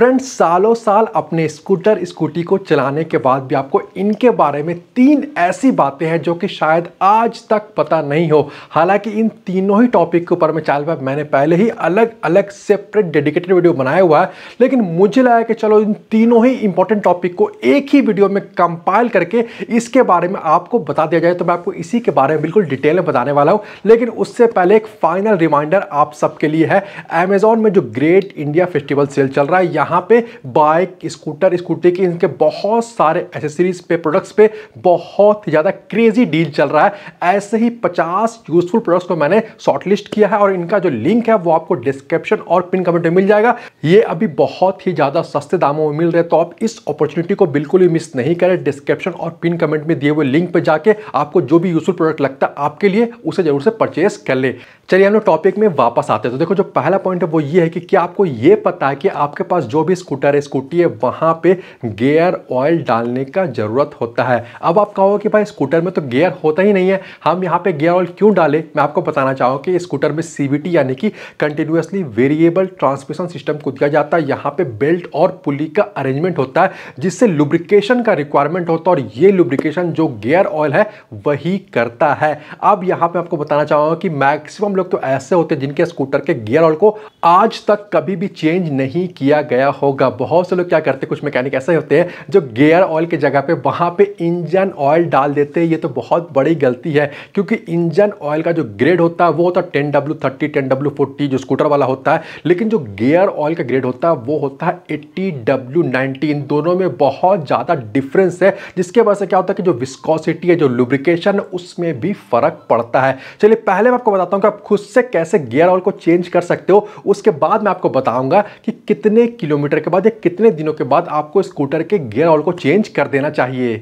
friends सालों साल अपने स्कूटर स्कूटी को चलाने के बाद भी आपको इनके बारे में तीन ऐसी बातें हैं जो कि शायद आज तक पता नहीं हो हालांकि इन तीनों ही टॉपिक के ऊपर मैं चाल पर मैंने पहले ही अलग अलग सेपरेट डेडिकेटेड वीडियो बनाया हुआ है लेकिन मुझे लगा कि चलो इन तीनों ही इंपॉर्टेंट टॉपिक को एक ही वीडियो में कंपाइल करके इसके बारे में आपको बता दिया जाए तो मैं आपको इसी के बारे में बिल्कुल डिटेल में बताने वाला हूँ लेकिन उससे पहले एक फाइनल रिमाइंडर आप सबके लिए है अमेजोन में जो ग्रेट इंडिया फेस्टिवल सेल चल रहा है यहाँ यहाँ पे बाइक स्कूटर स्कूटी के इनके बहुत सारे एसेसरीज पे प्रोडक्ट्स पे बहुत ज़्यादा क्रेजी डील चल रहा है ऐसे ही 50 यूजफुल प्रोडक्ट्स को मैंने शॉर्टलिस्ट किया है और इनका जो लिंक है वो आपको डिस्क्रिप्शन और पिन कमेंट में मिल जाएगा ये अभी बहुत ही ज़्यादा सस्ते दामों में मिल रहे तो आप इस अपॉर्चुनिटी को बिल्कुल भी मिस नहीं करें डिस्क्रिप्शन और पिन कमेंट में दिए हुए लिंक पर जाके आपको जो भी यूजफुल प्रोडक्ट लगता है आपके लिए उसे जरूर से परचेस कर ले चलिए हम लोग टॉपिक में वापस आते हैं तो देखो जो पहला पॉइंट है वो ये है कि क्या आपको ये पता है कि आपके पास जो भी स्कूटर है स्कूटी है वहाँ पे गेयर ऑयल डालने का ज़रूरत होता है अब आप कहो कि भाई स्कूटर में तो गेयर होता ही नहीं है हम यहाँ पे गेयर ऑयल क्यों डालें मैं आपको बताना चाहूँगा कि स्कूटर में सी यानी कि कंटिन्यूसली वेरिएबल ट्रांसमिशन सिस्टम को दिया जाता है यहाँ पर बेल्ट और पुली का अरेंजमेंट होता है जिससे लुब्रिकेशन का रिक्वायरमेंट होता है और ये लुब्रिकेशन जो गेयर ऑयल है वही करता है अब यहाँ पर आपको बताना चाहूँगा कि मैक्सिमम लोग तो ऐसे होते हैं जिनके स्कूटर के गियर ऑल को आज तक कभी भी चेंज नहीं किया गया होगा बहुत से लोग क्या करते हैं कुछ मैकेनिक ऐसे होते हैं जो गियर ऑयल की जगह पे वहाँ पे इंजन ऑयल डाल देते हैं ये तो बहुत बड़ी गलती है क्योंकि इंजन ऑयल का जो ग्रेड होता है वो होता है ten W thirty ten W forty जो स्कूटर वाला होता है लेकिन जो गियर ऑयल का ग्रेड होता है वो होता है एट्टी डब्ल्यू नाइनटी इन दोनों में बहुत ज़्यादा डिफरेंस है जिसके वजह से क्या होता है कि जो विस्कॉसिटी है जो लुब्रिकेशन उसमें भी फर्क पड़ता है चलिए पहले मैं आपको बताता हूँ कि आप खुद से कैसे गियर ऑयल को चेंज कर सकते हो उसके बाद मैं आपको बताऊंगा कि कितने किलोमीटर के बाद या कितने दिनों के बाद आपको स्कूटर के गियर ऑयल को चेंज कर देना चाहिए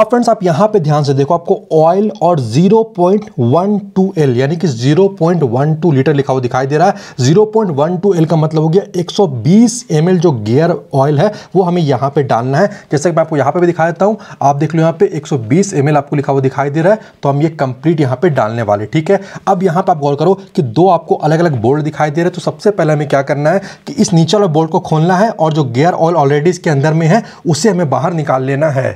अब फ्रेंड्स आप यहाँ पे ध्यान से देखो आपको ऑयल और 0.12 एल यानी कि 0.12 लीटर लिखा हुआ दिखाई दे रहा है 0.12 एल का मतलब हो गया 120 ml जो गियर ऑयल है वो हमें यहाँ पे डालना है जैसे कि मैं आपको यहाँ पे भी दिखा देता हूँ आप देख लो यहाँ पे 120 ml आपको लिखा हुआ दिखाई दे रहा है तो हम ये कंप्लीट यहाँ पे डालने वाले ठीक है अब यहाँ पर आप गौर करो कि दो आपको अलग अलग बोल्ट दिखाई दे रहे तो सबसे पहले हमें क्या करना है कि इस नीचे वाले बोल्ट को खोलना है और जो गेयर ऑयल ऑलरेडी इसके अंदर में है उसे हमें बाहर निकाल लेना है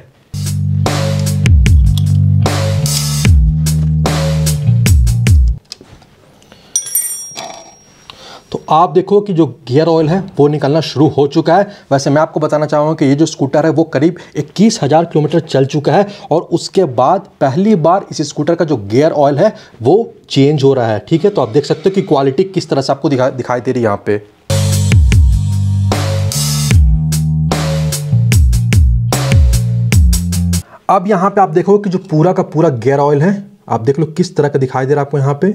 आप देखो कि जो गियर ऑयल है वो निकलना शुरू हो चुका है वैसे मैं आपको बताना चाहूँगा कि ये जो स्कूटर है वो करीब इक्कीस हज़ार किलोमीटर चल चुका है और उसके बाद पहली बार इस स्कूटर का जो गियर ऑयल है वो चेंज हो रहा है ठीक है तो आप देख सकते हो कि क्वालिटी किस तरह से आपको दिखा दिखाई दे रही है यहाँ पर अब यहाँ पे आप देखो कि जो पूरा का पूरा गेयर ऑयल है आप देख लो किस तरह का दिखाई दे रहा है आपको यहाँ पे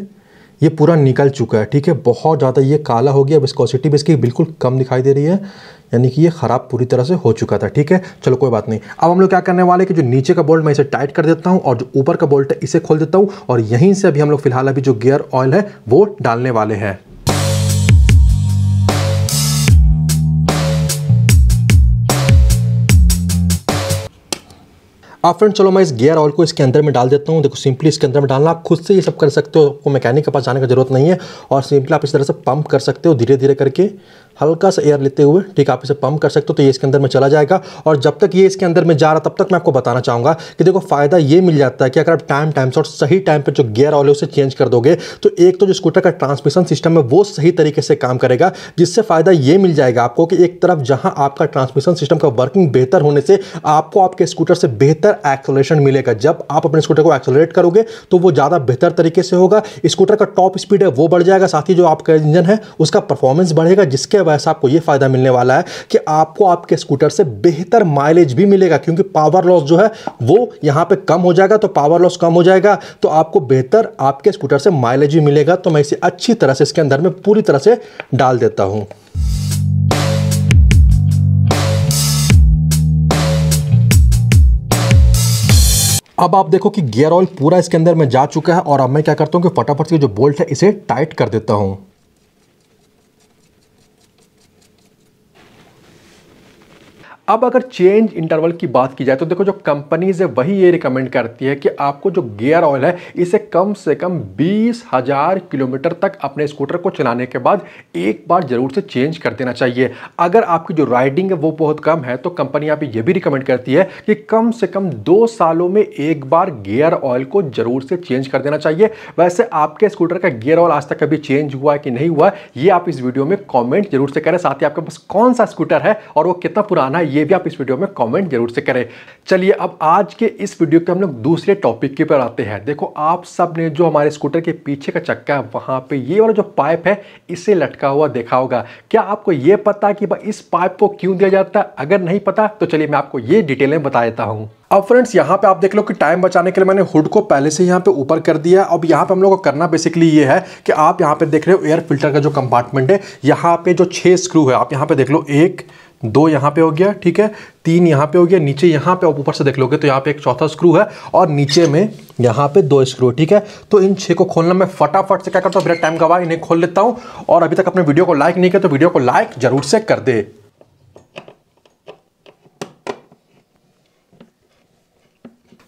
ये पूरा निकल चुका है ठीक है बहुत ज़्यादा ये काला हो गया विस्कोसिटी भी इसकी बिल्कुल कम दिखाई दे रही है यानी कि ये ख़राब पूरी तरह से हो चुका था ठीक है चलो कोई बात नहीं अब हम लोग क्या करने वाले कि जो नीचे का बोल्ट मैं इसे टाइट कर देता हूँ और जो ऊपर का बोल्ट है इसे खोल देता हूँ और यहीं से अभी हम लोग फिलहाल अभी जो गियर ऑयल है वो डालने वाले हैं आप हाँ फ्रेंड चलो मैं इस गियर ऑयल को इसके अंदर में डाल देता हूँ देखो सिंपली इसके अंदर में डालना आप खुद से ये सब कर सकते हो आपको मैकेनिक के पास जाने का जरूरत नहीं है और सिंपली आप इस तरह से पंप कर सकते हो धीरे धीरे करके हल्का सा एयर लेते हुए ठीक आप इसे पंप कर सकते हो तो ये इसके अंदर में चला जाएगा और जब तक ये इसके अंदर में जा रहा तब तक मैं आपको बताना चाहूँगा कि देखो फ़ायदा ये मिल जाता है कि अगर आप टाइम टाइम से और सही टाइम पर जो गियर ऑल है उसे चेंज कर दोगे तो एक तो जो स्कूटर का ट्रांसमिशन सिस्टम है वो सही तरीके से काम करेगा जिससे फ़ायदा ये मिल जाएगा आपको कि एक तरफ जहाँ आपका ट्रांसमिशन सिस्टम का वर्किंग बेहतर होने से आपको आपके स्कूटर से बेहतर एक्सलेशन मिलेगा जब आप अपने स्कूटर को एक्सोलेट करोगे तो वो ज़्यादा बेहतर तरीके से होगा स्कूटर का टॉप स्पीड है वो बढ़ जाएगा साथ ही जो आपका इंजन है उसका परफॉर्मेंस बढ़ेगा जिसके है वैसा आपको ये फ़ायदा मिलने वाला है कि आपको आपके स्कूटर से बेहतर माइलेज भी मिलेगा क्योंकि पावर लॉस जो है वो यहाँ पे कम हो जाएगा तो पावर लॉस कम हो जाएगा तो आपको बेहतर आपके स्कूटर से माइलेज भी मिलेगा तो मैं इसे अच्छी तरह से इसके अंदर में पूरी तरह से डाल देता हूँ अब आप देखो कि गियर ऑयल पूरा इसके अंदर में जा चुका है और अब मैं क्या करता हूँ कि फटाफट से जो बोल्ट है इसे टाइट कर देता हूँ अब अगर चेंज इंटरवल की बात की जाए तो देखो जो कंपनीज है वही ये रिकमेंड करती है कि आपको जो गियर ऑयल है इसे कम से कम बीस हज़ार किलोमीटर तक अपने स्कूटर को चलाने के बाद एक बार ज़रूर से चेंज कर देना चाहिए अगर आपकी जो राइडिंग है वो बहुत कम है तो कंपनी आप ये भी रिकमेंड करती है कि कम से कम दो सालों में एक बार गियर ऑयल को ज़रूर से चेंज कर देना चाहिए वैसे आपके स्कूटर का गियर ऑयल आज तक कभी चेंज हुआ है कि नहीं हुआ ये आप इस वीडियो में कॉमेंट जरूर से करें साथ ही आपके पास कौन सा स्कूटर है और वो कितना पुराना है ये भी आप इस वीडियो में कमेंट जरूर से करें चलिए अब आज के इस वीडियो के हम लोग दूसरे टॉपिक के पर आते हैं देखो आप सब ने जो हमारे स्कूटर के पीछे का चक्का है वहाँ पे ये वाला जो पाइप है इसे लटका हुआ देखा होगा क्या आपको ये पता कि इस पाइप को क्यों दिया जाता है अगर नहीं पता तो चलिए मैं आपको ये डिटेल में बता देता हूँ अब फ्रेंड्स यहाँ पे आप देख लो कि टाइम बचाने के लिए मैंने हुड को पहले से यहाँ पे ऊपर कर दिया है अब यहाँ पे हम लोग को करना बेसिकली ये है कि आप यहाँ पे देख रहे हो एयर फिल्टर का जो कंपार्टमेंट है यहाँ पे जो छः स्क्रू है आप यहाँ पे देख लो एक दो यहाँ पे हो गया ठीक है तीन यहाँ पे हो गया नीचे यहाँ पे आप ऊपर से देख लोगे तो यहाँ पे एक चौथा स्क्रू है और नीचे में यहाँ पे दो स्क्रू ठीक है तो इन छः को खोलना मैं फटाफट से क्या करता हूँ बिना टाइम गवा इन्हें खोल लेता हूँ और अभी तक अपने वीडियो को लाइक नहीं किया तो वीडियो को लाइक जरूर से कर दे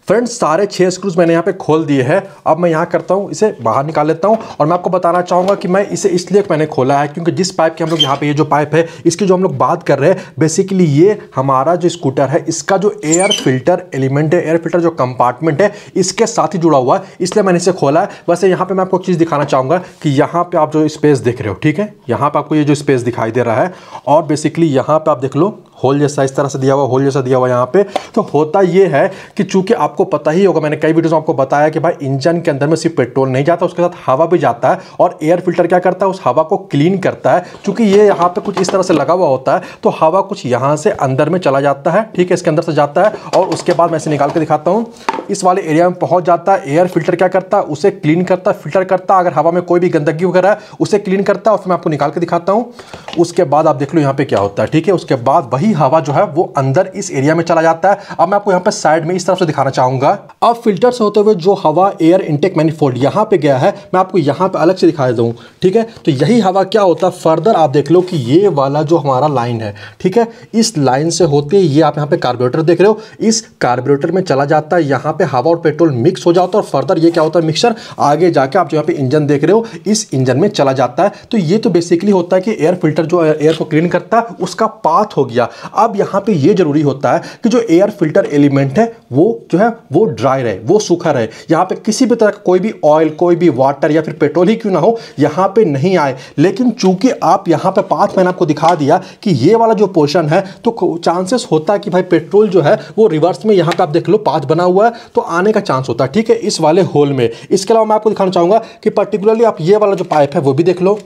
फ्रेंड्स सारे छः स्क्रूज मैंने यहाँ पे खोल दिए हैं अब मैं यहाँ करता हूँ इसे बाहर निकाल लेता हूँ और मैं आपको बताना चाहूँगा कि मैं इसे इसलिए मैंने खोला है क्योंकि जिस पाइप के हम लोग यहाँ पे ये यह जो पाइप है इसकी जो हम लोग बात कर रहे हैं बेसिकली ये हमारा जो स्कूटर है इसका जो एयर फिल्टर एलिमेंट है एयर फिल्टर जो कंपार्टमेंट है इसके साथ ही जुड़ा हुआ है इसलिए मैंने इसे खोला है वैसे यहाँ पर मैं आपको एक चीज़ दिखाना चाहूँगा कि यहाँ पर आप जो स्पेस देख रहे हो ठीक है यहाँ पर आपको ये जो स्पेस दिखाई दे रहा है और बेसिकली यहाँ पर आप देख लो होल जैसा इस तरह से दिया हुआ होल जैसा दिया हुआ यहाँ पे तो होता ये है कि चूंकि आपको पता ही होगा मैंने कई वीडियोस में आपको बताया कि भाई इंजन के अंदर में सिर्फ पेट्रोल नहीं जाता उसके साथ हवा भी जाता है और एयर फिल्टर क्या करता है उस हवा को क्लीन करता है चूंकि ये यहाँ पे कुछ इस तरह से लगा हुआ होता है तो हवा कुछ यहाँ से अंदर में चला जाता है ठीक है इसके अंदर से जाता है और उसके बाद मैं इसे निकाल के दिखाता हूँ इस वाले एरिया में पहुँच जाता है एयर फिल्टर क्या करता है उसे क्लीन करता है फिल्टर करता है अगर हवा में कोई भी गंदगी वगैरह है उसे क्लीन करता है और फिर मैं आपको निकाल के दिखाता हूँ उसके बाद आप देख लो यहाँ पे क्या होता है ठीक है उसके बाद वही वही हवा जो है वो अंदर इस एरिया में चला जाता है अब मैं आपको यहाँ पे साइड में इस तरफ से दिखाना चाहूंगा अब फिल्टर से होते हुए जो हवा एयर इंटेक मैनिफोल्ड यहाँ पे गया है मैं आपको यहाँ पे अलग से दिखा देता हूँ ठीक है तो यही हवा क्या होता है फर्दर आप देख लो कि ये वाला जो हमारा लाइन है ठीक है इस लाइन से होते ये आप यहाँ पे कार्बोरेटर देख रहे हो इस कार्बोरेटर में चला जाता है यहाँ पे हवा और पेट्रोल मिक्स हो जाता है और फर्दर ये क्या होता है मिक्सर आगे जाके आप जो यहाँ पे इंजन देख रहे हो इस इंजन में चला जाता है तो ये तो बेसिकली होता है कि एयर फिल्टर जो एयर को क्लीन करता है उसका पाथ हो गया अब यहाँ पे ये जरूरी होता है कि जो एयर फिल्टर एलिमेंट है वो जो है वो ड्राई रहे वो सूखा रहे यहाँ पे किसी भी तरह का कोई भी ऑयल कोई भी वाटर या फिर पेट्रोल ही क्यों ना हो यहाँ पे नहीं आए लेकिन चूंकि आप यहाँ पे पाथ मैंने आपको दिखा दिया कि ये वाला जो पोर्शन है तो चांसेस होता है कि भाई पेट्रोल जो है वो रिवर्स में यहाँ पर आप देख लो पाथ बना हुआ है तो आने का चांस होता है ठीक है इस वाले होल में इसके अलावा मैं आपको दिखाना चाहूँगा कि पर्टिकुलरली आप ये वाला जो पाइप है वो भी देख लो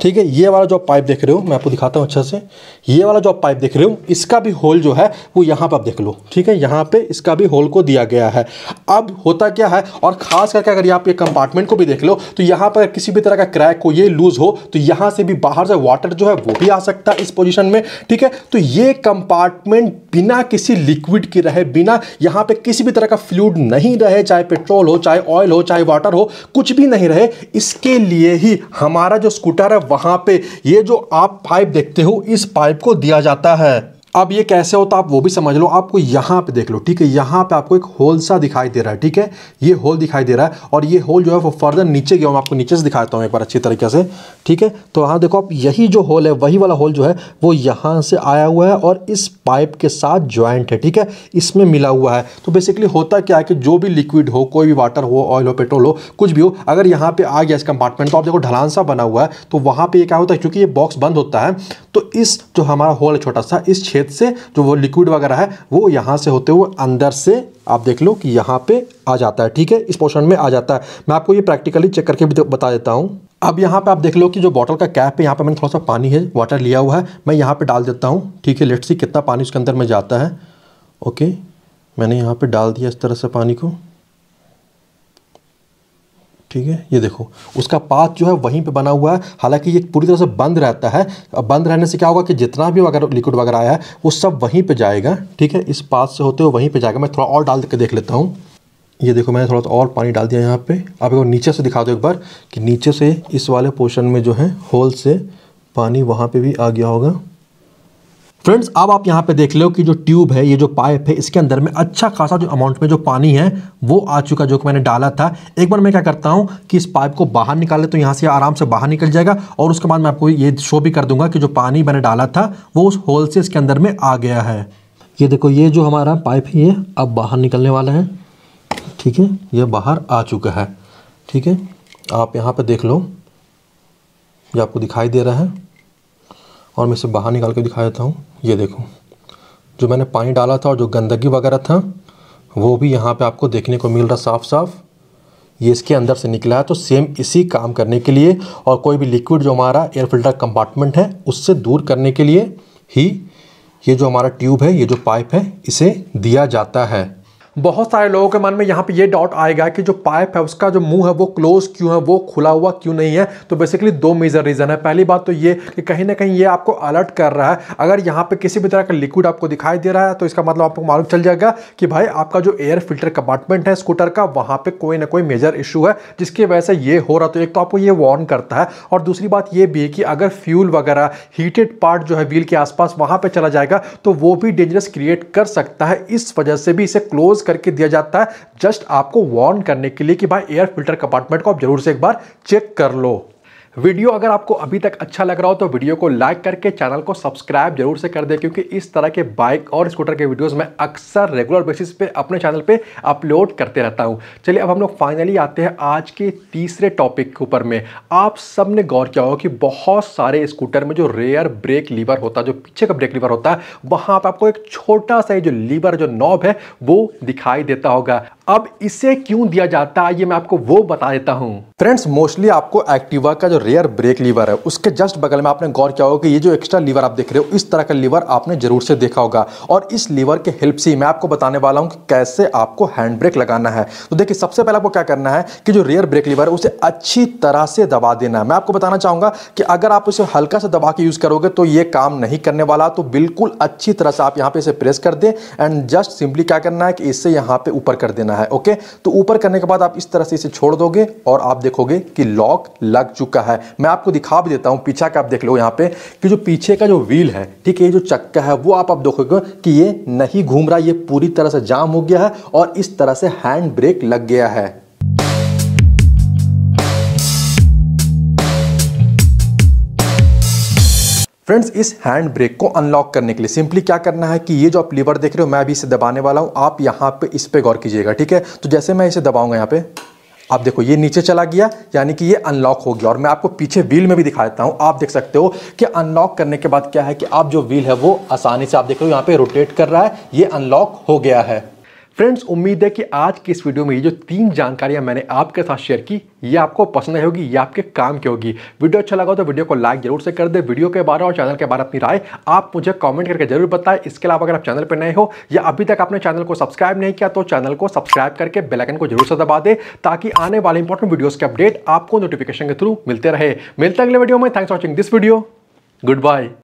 ठीक है ये वाला जो पाइप देख रहे हो मैं आपको दिखाता हूँ अच्छा से ये वाला जो आप पाइप देख रहे हो इसका भी होल जो है वो यहाँ पर आप देख लो ठीक है यहाँ पे इसका भी होल को दिया गया है अब होता क्या है और ख़ास करके अगर आप ये कंपार्टमेंट को भी देख लो तो यहाँ पर किसी भी तरह का क्रैक हो ये लूज़ हो तो यहाँ से भी बाहर से वाटर जो है वो भी आ सकता है इस पोजिशन में ठीक है तो ये कंपार्टमेंट बिना किसी लिक्विड के रहे बिना यहाँ पर किसी भी तरह का फ्लूड नहीं रहे चाहे पेट्रोल हो चाहे ऑयल हो चाहे वाटर हो कुछ भी नहीं रहे इसके लिए ही हमारा जो स्कूटर है वहां पे ये जो आप पाइप देखते हो इस पाइप को दिया जाता है अब ये कैसे होता तो आप वो भी समझ लो आपको यहाँ पे देख लो ठीक है यहाँ पे आपको एक होल सा दिखाई दे रहा है ठीक है ये होल दिखाई दे रहा है और ये होल जो है वो फर्दर नीचे गया हूँ आपको नीचे से दिखाता हूँ एक बार अच्छी तरीके से ठीक है तो यहाँ देखो आप यही जो होल है वही वाला होल जो है वो यहाँ से आया हुआ है और इस पाइप के साथ ज्वाइंट है ठीक है इसमें मिला हुआ है तो बेसिकली होता क्या है कि जो भी लिक्विड हो कोई भी वाटर हो ऑयल हो पेट्रोल हो कुछ भी हो अगर यहाँ पर आ गया इस कंपार्टमेंट तो आप देखो ढलान सा बना हुआ है तो वहाँ पर क्या होता है क्योंकि ये बॉक्स बंद होता है तो इस जो हमारा होल छोटा सा इस छेद से जो वो लिक्विड वगैरह है वो यहाँ से होते हुए अंदर से आप देख लो कि यहाँ पे आ जाता है ठीक है इस पोर्शन में आ जाता है मैं आपको ये प्रैक्टिकली चेक करके भी बता देता हूँ अब यहाँ पे आप देख लो कि जो बॉटल का कैप है यहाँ पे मैंने थोड़ा सा पानी है वाटर लिया हुआ है मैं यहाँ पे डाल देता हूँ ठीक है लेट्स सी कितना पानी उसके अंदर में जाता है ओके मैंने यहाँ पे डाल दिया इस तरह से पानी को ठीक है ये देखो उसका पाथ जो है वहीं पे बना हुआ है हालांकि ये पूरी तरह से बंद रहता है बंद रहने से क्या होगा कि जितना भी अगर लिक्विड वगैरह आया है वो सब वहीं पे जाएगा ठीक है इस पाथ से होते हुए वहीं पे जाएगा मैं थोड़ा और डाल के देख लेता हूँ ये देखो मैंने थोड़ा सा और पानी डाल दिया यहाँ पर आप एक नीचे से दिखा दो एक बार कि नीचे से इस वाले पोर्शन में जो है होल से पानी वहाँ पर भी आ गया होगा फ्रेंड्स अब आप यहाँ पे देख लो कि जो ट्यूब है ये जो पाइप है इसके अंदर में अच्छा खासा जो अमाउंट में जो पानी है वो आ चुका जो कि मैंने डाला था एक बार मैं क्या करता हूँ कि इस पाइप को बाहर निकाले तो यहाँ से आराम से बाहर निकल जाएगा और उसके बाद मैं आपको ये शो भी कर दूंगा कि जो पानी मैंने डाला था वो उस होल से इसके अंदर में आ गया है ये देखो ये जो हमारा पाइप है ये अब बाहर निकलने वाला है ठीक है ये बाहर आ चुका है ठीक है आप यहाँ पर देख लो ये आपको दिखाई दे रहा है और मैं इसे बाहर निकाल के दिखा देता हूँ ये देखो जो मैंने पानी डाला था और जो गंदगी वगैरह था वो भी यहाँ पे आपको देखने को मिल रहा साफ साफ ये इसके अंदर से निकला है तो सेम इसी काम करने के लिए और कोई भी लिक्विड जो हमारा एयर फिल्टर कंपार्टमेंट है उससे दूर करने के लिए ही ये जो हमारा ट्यूब है ये जो पाइप है इसे दिया जाता है बहुत सारे लोगों के मन में यहाँ पे ये डाउट आएगा कि जो पाइप है उसका जो मुंह है वो क्लोज क्यों है वो खुला हुआ क्यों नहीं है तो बेसिकली दो मेजर रीज़न है पहली बात तो ये कि कहीं ना कहीं ये आपको अलर्ट कर रहा है अगर यहाँ पे किसी भी तरह का लिक्विड आपको दिखाई दे रहा है तो इसका मतलब आपको मालूम चल जाएगा कि भाई आपका जो एयर फिल्टर कंपार्टमेंट है स्कूटर का वहाँ पर कोई ना कोई मेजर इशू है जिसकी वजह से ये हो रहा तो एक तो आपको ये वार्न करता है और दूसरी बात ये भी है कि अगर फ्यूल वगैरह हीटेड पार्ट जो है व्हील के आसपास वहाँ पर चला जाएगा तो वो भी डेंजरस क्रिएट कर सकता है इस वजह से भी इसे क्लोज करके दिया जाता है जस्ट आपको वार्न करने के लिए कि भाई एयर फिल्टर कंपार्टमेंट को आप जरूर से एक बार चेक कर लो वीडियो अगर आपको अभी तक अच्छा लग रहा हो तो वीडियो को लाइक करके चैनल को सब्सक्राइब जरूर से कर दे क्योंकि इस तरह के बाइक और स्कूटर के वीडियोस मैं अक्सर रेगुलर बेसिस पे अपने चैनल पे अपलोड करते रहता हूँ चलिए अब हम लोग फाइनली आते हैं आज के तीसरे टॉपिक के ऊपर में आप सब ने गौर किया होगा कि बहुत सारे स्कूटर में जो रेयर ब्रेक लीवर होता है जो पीछे का ब्रेक लीवर होता है वहाँ पर आपको एक छोटा सा जो लीवर जो नॉब है वो दिखाई देता होगा अब इसे क्यों दिया जाता है ये मैं आपको वो बता देता हूँ फ्रेंड्स मोस्टली आपको एक्टिवा का जो रेयर ब्रेक लीवर है उसके जस्ट बगल में आपने गौर किया होगा कि ये जो एक्स्ट्रा लीवर आप देख रहे हो इस तरह का लीवर आपने जरूर से देखा होगा और इस लीवर के हेल्प से मैं आपको बताने वाला हूँ कि कैसे आपको हैंड ब्रेक लगाना है तो देखिए सबसे पहले आपको क्या करना है कि जो रेयर ब्रेक लीवर है उसे अच्छी तरह से दबा देना है मैं आपको बताना चाहूँगा कि अगर आप उसे हल्का सा दबा के यूज़ करोगे तो ये काम नहीं करने वाला तो बिल्कुल अच्छी तरह से आप यहाँ पर इसे प्रेस कर दें एंड जस्ट सिंपली क्या करना है कि इससे यहाँ पर ऊपर कर देना है ओके तो ऊपर करने के बाद आप इस तरह से इसे छोड़ दोगे और आप देखोगे कि लॉक लग चुका है है मैं आपको दिखा भी देता हूँ पीछा का आप देख लो यहाँ पे कि जो पीछे का जो व्हील है ठीक है ये जो चक्का है वो आप आप देखोगे कि ये नहीं घूम रहा ये पूरी तरह से जाम हो गया है और इस तरह से हैंड ब्रेक लग गया है फ्रेंड्स इस हैंड ब्रेक को अनलॉक करने के लिए सिंपली क्या करना है कि ये जो आप लीवर देख रहे हो मैं अभी इसे दबाने वाला हूँ आप यहाँ पे इस पे गौर कीजिएगा ठीक है तो जैसे मैं इसे दबाऊंगा यहाँ पे आप देखो ये नीचे चला गया यानी कि ये अनलॉक हो गया और मैं आपको पीछे व्हील में भी दिखा देता हूँ आप देख सकते हो कि अनलॉक करने के बाद क्या है कि आप जो व्हील है वो आसानी से आप देख रहे हो यहाँ पे रोटेट कर रहा है ये अनलॉक हो गया है फ्रेंड्स उम्मीद है कि आज की इस वीडियो में ये जो तीन जानकारियां मैंने आपके साथ शेयर की ये आपको पसंद आई होगी ये आपके काम की होगी वीडियो अच्छा लगा तो वीडियो को लाइक जरूर से कर दे वीडियो के बारे और चैनल के बारे में अपनी राय आप मुझे कमेंट करके जरूर बताएं इसके अलावा अगर आप चैनल पर नए हो या अभी तक आपने चैनल को सब्सक्राइब नहीं किया तो चैनल को सब्सक्राइब करके बेलाइकन को जरूर से दबा दे ताकि आने वाले इंपॉर्टेंट वीडियोज़ के अपडेट आपको नोटिफिकेशन के थ्रू मिलते रहे मिलते अगले वीडियो में thanks watching this video good bye